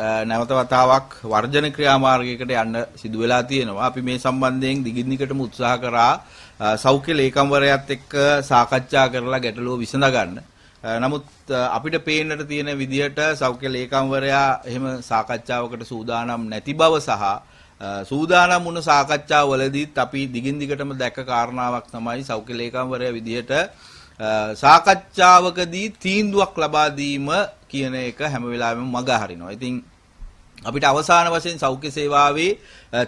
නැවත වතාවක් වර්ජන ක්‍රියාමාර්ගයකට යන්න සිදු වෙලා තියෙනවා. අපි මේ සම්බන්ධයෙන් දිගින් දිගටම උත්සාහ කරා සෞඛ්‍ය ලේකම්වරයාත් එක්ක සාකච්ඡා කරලා ගැටලුව විසඳ ගන්න. නමුත් අපිට පේන්නට තියෙන විදිහට සෞඛ්‍ය ලේකම්වරයා එහෙම සාකච්ඡාවකට සූදානම් නැති බව සහ සූදානම් වුණ සාකච්ඡාවලදීත් අපි දිගින් දිගටම දැක්ක කාරණාවක් තමයි සෞඛ්‍ය ලේකම්වරයා විදිහට සාකච්ඡාවකදී තීන්දුවක් ලබා දීම කියන එක හැම වෙලාවෙම මග හරිනවා. ඉතින් අපිට අවසාන වශයෙන් සෞඛ්‍ය සේවාවේ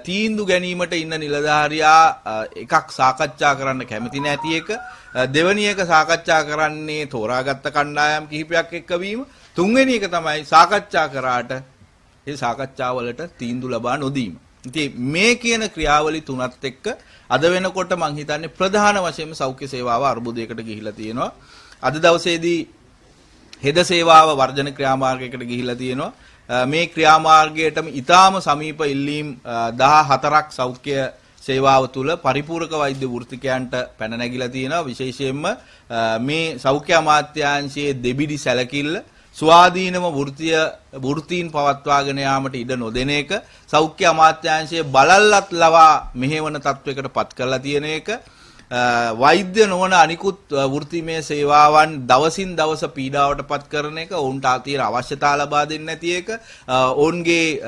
තීන්දු ගැනීමට ඉන්න නිලධාරියා එකක් සාකච්ඡා කරන්න කැමති නැති එක දෙවැනි එක සාකච්ඡා කරන්නේ තෝරාගත්ත කණ්ඩායම් කිහිපයක් එක්ක වීම තුන්වෙනි එක තමයි සාකච්ඡා කරාට ඒ සාකච්ඡාවලට තීන්දු ලබා නොදීම ඉතින් මේ කියන ක්‍රියාවලි තුනත් එක්ක අද වෙනකොට මං හිතන්නේ ප්‍රධාන වශයෙන්ම සෞඛ්‍ය සේවාව අර්බුදයකට ගිහිලා තියෙනවා. අද දවසේදී හෙද සේවාව වර්ජන ක්‍රියාමාර්ගයකට ගිහිලා තියෙනවා. මේ ක්‍රියාමාර්ගයටම ඊටාම සමීප ඉල්ලීම් 14ක් සෞඛ්‍ය සේවාව තුළ පරිපූරක වෛද්‍ය වෘත්තිකයන්ට පැන නැගිලා තියෙනවා. විශේෂයෙන්ම මේ සෞඛ්‍ය අමාත්‍යාංශයේ දෙබිඩි සැලකිල්ල ස්වාධීනම වෘත්තිය වෘත්තීන් පවත්වාගෙන යාමට ඉඩ නොදෙන එක සෞඛ්‍ය අමාත්‍යාංශයේ බලල්ලත් ලවා මෙහෙවන තත්වයකට පත් කරලා තියෙන එක වෛද්‍ය නොවන අනිකුත් වෘත්තිමය සේවාවන් දවසින් දවස පීඩාවට පත් කරන එක ඔවුන්ට ආතිර අවශ්‍යතා ලබා දෙන්නේ නැති එක ඔවුන්ගේ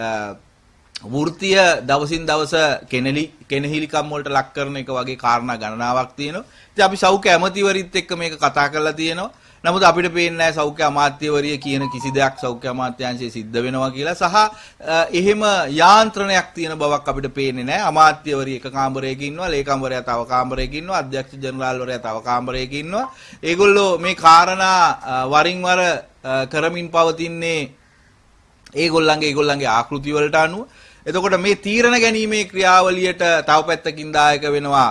වෘත්තිය දවසින් දවස කෙනෙලි කෙනෙහිලිකම් වලට ලක් කරන එක වගේ කාරණා ගණනාවක් තියෙනවා. ඉතින් අපි සෞඛ්‍ය ඇමතිවරිත් එක්ක මේක කතා කරලා තියෙනවා. නමුත් අපිට පේන්නේ සෞඛ්‍ය අමාත්‍යවරිය කියන කිසි දෙයක් සෞඛ්‍ය අමාත්‍යාංශයේ සිද්ධ වෙනවා කියලා සහ එහෙම යාන්ත්‍රණයක් තියෙන බවක් අපිට පේන්නේ නැහැ. අමාත්‍යවරිය එක කාමරයක ඉන්නවා, ලේකම්වරයා තව කාමරයක ඉන්නවා, අධ්‍යක්ෂ ජනරාල්වරයා තව කාමරයක ඉන්නවා. ඒගොල්ලෝ මේ කාරණා වරින් වර කරමින් පවතින්නේ ඒගොල්ලන්ගේ ඒගොල්ලන්ගේ ආකෘති වලට අනුව. එතකොට මේ තීරණ ගැනීමේ ක්‍රියාවලියට තව පැත්තකින් දායක වෙනවා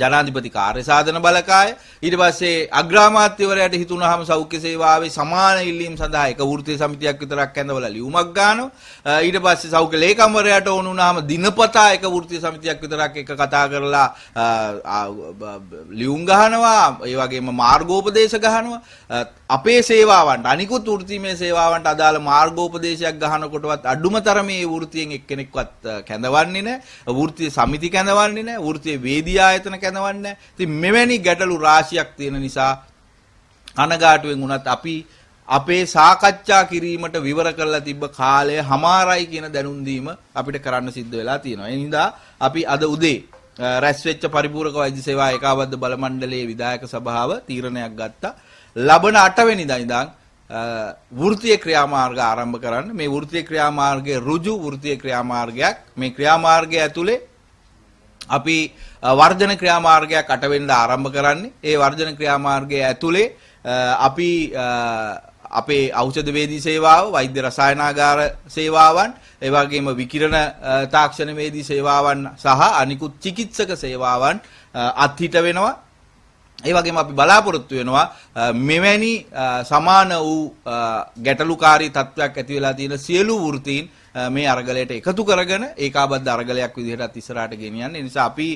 ජනාධිපති කාර්ය සාධන බලකාය ඊට පස්සේ අග්‍රාමාත්‍යවරයාට හිතුණාම සෞඛ්‍ය සේවාවේ සමාන ඉල්ලීම් සඳහා එක වෘත්තීය සමිතියක් විතරක් ඇඳවලා ලියුමක් ගන්නවා ඊට පස්සේ සෞඛ්‍ය ලේකම්වරයාට ඕන වුණාම දිනපතා එක වෘත්තීය සමිතියක් විතරක් එක කතා කරලා ලියුම් ගහනවා ඒ වගේම මාර්ගෝපදේශ ගහනවා අපේ සේවාවන්ට අනිකුත් වෘත්තීමේ සේවාවන්ට අදාළ මාර්ගෝපදේශයක් ගහනකොටවත් අඩුම තරමේ වෘත්තියෙන් එක්කෙනෙක්වත් කැඳවන්නේ නැහැ. වෘත්ති සමිති කැඳවන්නේ නැහැ. වෘත්ති වේදී ආයතන කැඳවන්නේ නැහැ. ඉතින් මෙවැනි ගැටලු රාශියක් තියෙන නිසා කනගාටුවෙන් වුණත් අපි අපේ සාකච්ඡා කිරීමට විවර කරලා තිබ්බ කාලය හමාරයි කියන දැනුම් දීම අපිට කරන්න සිද්ධ වෙලා තියෙනවා. ඒ නිසා අපි අද උදේ රැස් වෙච්ච පරිපූර්ණක වෛද්‍ය සේවා ඒකාබද්ධ බල මණ්ඩලයේ විධායක සභාව තීරණයක් ගත්තා. ලබන අටවෙනි දනිදන් වෘතිය ක්‍රියාමාර්ග ආරම්භ කරන්න මේ වෘතිය ක්‍රියාමාර්ගය ඍජු වෘතිය ක්‍රියාමාර්ගයක් මේ ක්‍රියාමාර්ගය ඇතුලේ අපි වර්ජන ක්‍රියාමාර්ගයක් අටවෙනිද ආරම්භ කරන්නේ ඒ වර්ජන ක්‍රියාමාර්ගය ඇතුලේ අපි අපේ ඖෂධවේදී සේවාව වෛද්‍ය රසායනාගාර සේවාවන් ඒ වගේම විකිරණ තාක්ෂණවේදී සේවාවන් සහ අනිකුත් චිකිත්සක සේවාවන් අත්හිට වෙනවා ඒ වගේම අපි බලාපොරොත්තු වෙනවා මෙවැනි සමාන වූ ගැටලුකාරී තත්ත්වයක් ඇති වෙලා තියෙන සියලු වෘතීන් මේ අරගලයට එකතු කරගෙන ඒකාබද්ධ අරගලයක් විදිහටත් ඉස්සරහට ගෙනියන්න. ඒ නිසා අපි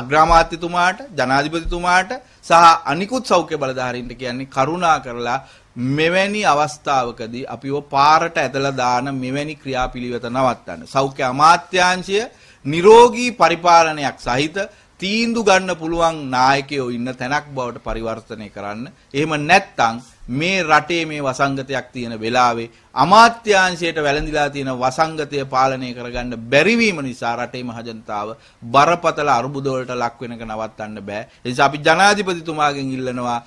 අග්‍රාමාත්‍යතුමාට, ජනාධිපතිතුමාට සහ අනිකුත් සෞඛ්‍ය බලධාරීන්ට කියන්නේ කරුණා කරලා මෙවැනි අවස්ථාවකදී අපිව පාරට ඇදලා දාන මෙවැනි ක්‍රියාපිළිවෙත නවත්තන්න. සෞඛ්‍ය අමාත්‍යාංශය නිරෝගී පරිපාලනයක් සහිත තීන්දු ගන්න පුළුවන් නායකයෝ ඉන්න තැනක් බවට පරිවර්තනය කරන්න. එහෙම නැත්නම් මේ රටේ මේ වසංගතයක් තියෙන වෙලාවේ අමාත්‍යාංශයට වැළඳිලා තියෙන වසංගතය පාලනය කරගන්න බැරිවීම නිසා රටේ මහජනතාව බරපතල අර්බුද වලට ලක් වෙනක නවත්තන්න බෑ. ඒ නිසා අපි ජනාධිපතිතුමාගෙන් ඉල්ලනවා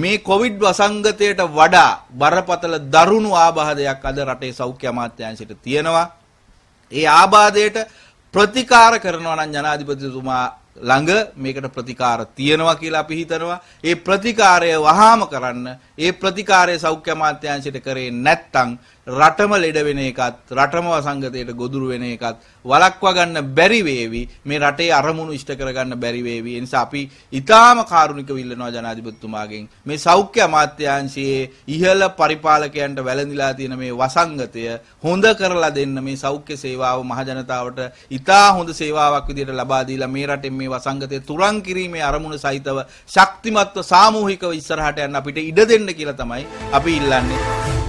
මේ කොවිඩ් වසංගතයට වඩා බරපතල දරුණු ආබාධයක් අද රටේ සෞඛ්‍ය අමාත්‍යාංශයට තියෙනවා. ඒ ආබාධයට ප්‍රතිකාර කරනවා නම් ජනාධිපතිතුමා ළඟ මේකට ප්‍රතිකාර තියෙනවා කියලා අපි හිතනවා. ඒ ප්‍රතිකාරය වහාම කරන්න, ඒ ප්‍රතිකාරය සෞඛ්‍ය අමාත්‍යාංශයට කරේ නැත්නම් රටම ලෙඩ වෙන එකත් රටම වසංගතයට ගොදුරු වෙන එකත් වළක්වා ගන්න බැරි වේවි මේ රටේ අරමුණු ඉෂ්ට කර ගන්න බැරි වේවි ඒ නිසා අපි ඊටාම කාරුණිකව ඉල්ලනවා ජනාධිපතිතුමාගෙන් මේ සෞඛ්‍ය අමාත්‍යාංශයේ ඉහළ පරිපාලකයන්ට වැළඳිලා තියෙන මේ වසංගතය හොඳ කරලා දෙන්න මේ සෞඛ්‍ය සේවාව මහජනතාවට ඊටා හොඳ සේවාවක් විදිහට ලබා දීලා මේ රටේ මේ වසංගතය තුරන් කිරීමේ අරමුණ සහිතව ශක්තිමත්ව සාමූහිකව ඉස්සරහට යන්න අපිට ඉඩ දෙන්න කියලා තමයි අපි ඉල්ලන්නේ